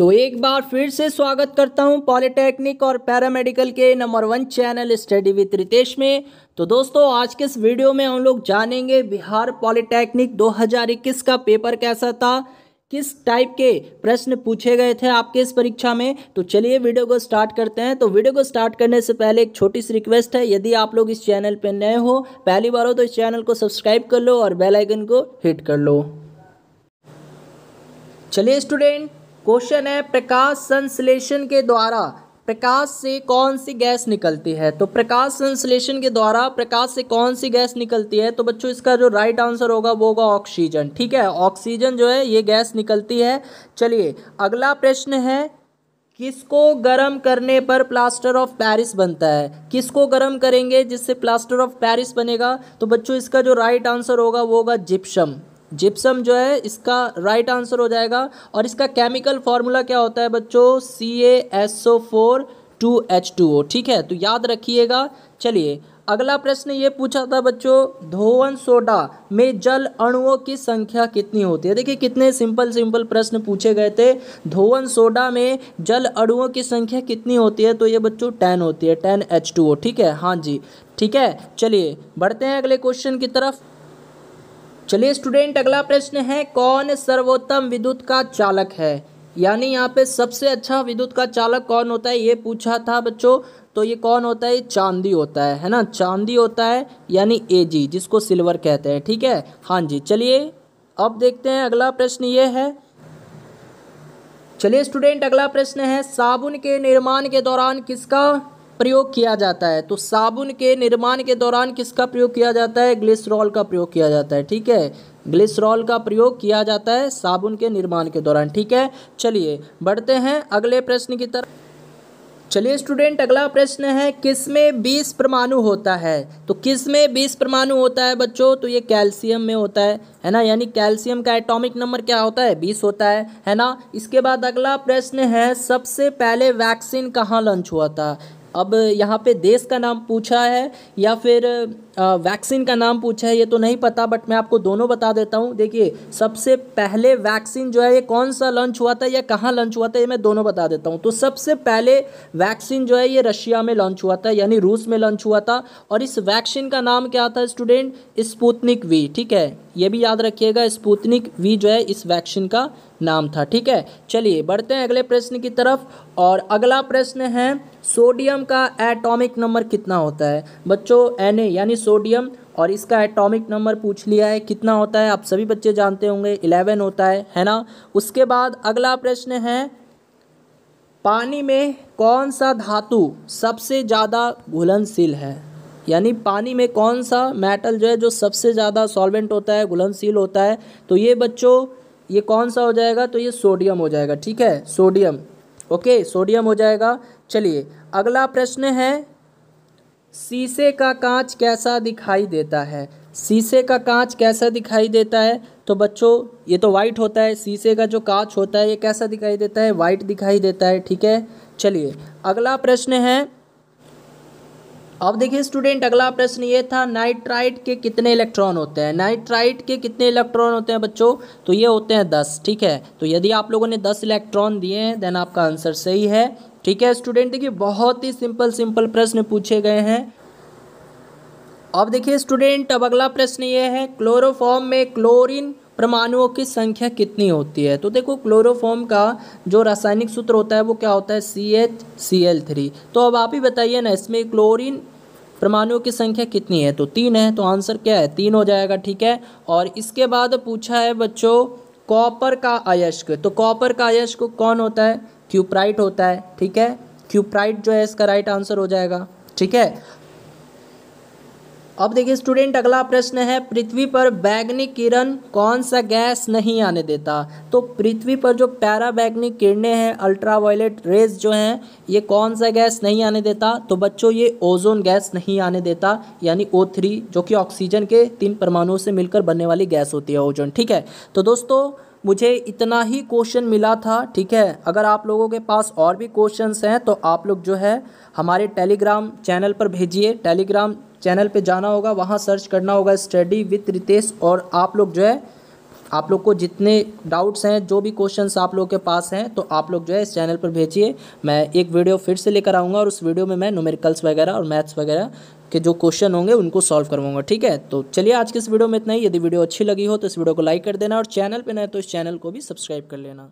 तो एक बार फिर से स्वागत करता हूं पॉलिटेक्निक और पैरामेडिकल के number one channel study with Ritesh में तो दोस्तों आज के इस वीडियो में हम लोग जानेंगे बिहार पॉलिटेक्निक 2021 का पेपर कैसा था किस टाइप के प्रश्न पूछे गए थे आपके इस परीक्षा में तो चलिए वीडियो को स्टार्ट करते हैं तो वीडियो को स्टार्ट करने से पहले एक छोटी सी रिक्वेस्ट है यदि आप लोग इस चैनल पर नए हो पहली बार हो तो इस चैनल को सब्सक्राइब कर लो और बेलाइकन को हिट कर लो चलिए स्टूडेंट क्वेश्चन है प्रकाश संश्लेषण के द्वारा प्रकाश से कौन सी गैस निकलती है तो प्रकाश संश्लेषण के द्वारा प्रकाश से कौन सी गैस निकलती है तो बच्चों इसका जो राइट आंसर होगा वो होगा ऑक्सीजन ठीक है ऑक्सीजन जो है ये गैस निकलती है चलिए अगला प्रश्न है किसको गर्म करने पर प्लास्टर ऑफ पेरिस बनता है किसको गर्म करेंगे जिससे प्लास्टर ऑफ पेरिस बनेगा तो बच्चों इसका जो राइट आंसर होगा वो होगा जिप्शम जिप्सम जो है इसका राइट आंसर हो जाएगा और इसका केमिकल फार्मूला क्या होता है बच्चों C A S O four two H two O ठीक है तो याद रखिएगा चलिए अगला प्रश्न ये पूछा था बच्चों धोवन सोडा में जल अणुओं की संख्या कितनी होती है देखिए कितने सिंपल सिंपल प्रश्न पूछे गए थे धोवन सोडा में जल अणुओं की संख्या कितनी होती है तो ये बच्चों टेन होती है टेन एच टू ओ ठीक है हाँ जी ठीक है चलिए बढ़ते हैं अगले क्वेश्चन की तरफ चलिए स्टूडेंट अगला प्रश्न है कौन सर्वोत्तम विद्युत का चालक है यानी यहाँ पे सबसे अच्छा विद्युत का चालक कौन होता है ये पूछा था बच्चों तो ये कौन होता है चांदी होता है है ना चांदी होता है यानी ए जी जिसको सिल्वर कहते हैं ठीक है हाँ जी चलिए अब देखते हैं अगला प्रश्न ये है चलिए स्टूडेंट अगला प्रश्न है साबुन के निर्माण के दौरान किसका प्रयोग किया जाता है तो साबुन के निर्माण के दौरान किसका प्रयोग किया जाता है ग्लिसरॉल का प्रयोग किया जाता है ठीक है ग्लिसरॉल का प्रयोग किया जाता है साबुन के निर्माण के दौरान ठीक है चलिए बढ़ते हैं अगले प्रश्न की तरफ चलिए स्टूडेंट अगला प्रश्न है किस में बीस परमाणु होता है तो किस में बीस परमाणु होता है बच्चों तो ये कैल्शियम में होता है है ना यानी कैल्शियम का एटॉमिक नंबर क्या होता है बीस होता है है ना इसके बाद अगला प्रश्न है सबसे पहले वैक्सीन कहाँ लॉन्च हुआ था अब यहाँ पे देश का नाम पूछा है या फिर वैक्सीन का नाम पूछा है ये तो नहीं पता बट मैं आपको दोनों बता देता हूँ देखिए सबसे पहले वैक्सीन जो है ये कौन सा लॉन्च हुआ था या कहाँ लॉन्च हुआ था ये मैं दोनों बता देता हूँ तो सबसे पहले वैक्सीन जो है ये रशिया में लॉन्च हुआ था यानी रूस में लॉन्च हुआ था और इस वैक्सीन का नाम क्या था स्टूडेंट स्पूतनिक वी ठीक है ये भी याद रखिएगा स्पूतनिक वी जो है इस वैक्सीन का नाम था ठीक है चलिए बढ़ते हैं अगले प्रश्न की तरफ और अगला प्रश्न है सोडियम का एटॉमिक नंबर कितना होता है बच्चों एन यानी सोडियम और इसका एटॉमिक नंबर पूछ लिया है कितना होता है आप सभी बच्चे जानते होंगे इलेवन होता है है ना उसके बाद अगला प्रश्न है पानी में कौन सा धातु सबसे ज़्यादा घुलनशील है यानी पानी में कौन सा मेटल जो है जो सबसे ज़्यादा सॉल्वेंट होता है घुलनशील होता है तो ये बच्चों ये कौन सा हो जाएगा तो ये सोडियम हो जाएगा ठीक है सोडियम ओके सोडियम हो जाएगा चलिए अगला प्रश्न है शीशे का कांच कैसा दिखाई देता है शीशे का कांच कैसा दिखाई देता है तो बच्चों ये तो वाइट होता है शीशे का जो कांच होता है ये कैसा दिखाई देता है वाइट दिखाई देता है ठीक है चलिए अगला प्रश्न है अब देखिए स्टूडेंट अगला प्रश्न ये था नाइट्राइट के कितने इलेक्ट्रॉन होते हैं नाइट्राइट के कितने इलेक्ट्रॉन होते हैं बच्चों तो ये होते हैं दस ठीक है तो यदि आप लोगों ने दस इलेक्ट्रॉन दिए हैं देन आपका आंसर सही है ठीक है स्टूडेंट देखिए बहुत ही सिंपल सिंपल प्रश्न पूछे गए हैं अब देखिए स्टूडेंट अब अगला प्रश्न ये है क्लोरोफॉर्म में क्लोरिन परमाणुओं की संख्या कितनी होती है तो देखो क्लोरोफॉर्म का जो रासायनिक सूत्र होता है वो क्या होता है C H C L three तो अब आप ही बताइए ना इसमें क्लोरीन परमाणुओं की संख्या कितनी है तो तीन है तो आंसर क्या है तीन हो जाएगा ठीक है और इसके बाद पूछा है बच्चों कॉपर का अयस्क तो कॉपर का अयस्क कौन होता है क्यूप्राइट होता है ठीक है क्यूप्राइट जो है इसका राइट आंसर हो जाएगा ठीक है अब देखिए स्टूडेंट अगला प्रश्न है पृथ्वी पर बैग्निक किरण कौन सा गैस नहीं आने देता तो पृथ्वी पर जो पैरा बैगनी किरणें हैं अल्ट्रावायलेट रेज जो हैं ये कौन सा गैस नहीं आने देता तो बच्चों ये ओजोन गैस नहीं आने देता यानी ओ थ्री जो कि ऑक्सीजन के तीन परमाणुओं से मिलकर बनने वाली गैस होती है ओजोन ठीक है तो दोस्तों मुझे इतना ही क्वेश्चन मिला था ठीक है अगर आप लोगों के पास और भी क्वेश्चंस हैं तो आप लोग जो है हमारे टेलीग्राम चैनल पर भेजिए टेलीग्राम चैनल पे जाना होगा वहाँ सर्च करना होगा स्टडी विथ रितेश और आप लोग जो है आप लोग को जितने डाउट्स हैं जो भी क्वेश्चंस आप लोग के पास हैं तो आप लोग जो है इस चैनल पर भेजिए मैं एक वीडियो फिर से लेकर आऊँगा और उस वीडियो में मैं नोमेरिकल्स वगैरह और मैथ्स वगैरह के जो क्वेश्चन होंगे उनको सॉल्व करवाऊंगा ठीक है तो चलिए आज के इस वीडियो में इतना ही यदि वीडियो अच्छी लगी हो तो इस वीडियो को लाइक कर देना और चैनल पर नए तो इस चैनल को भी सब्सक्राइब कर लेना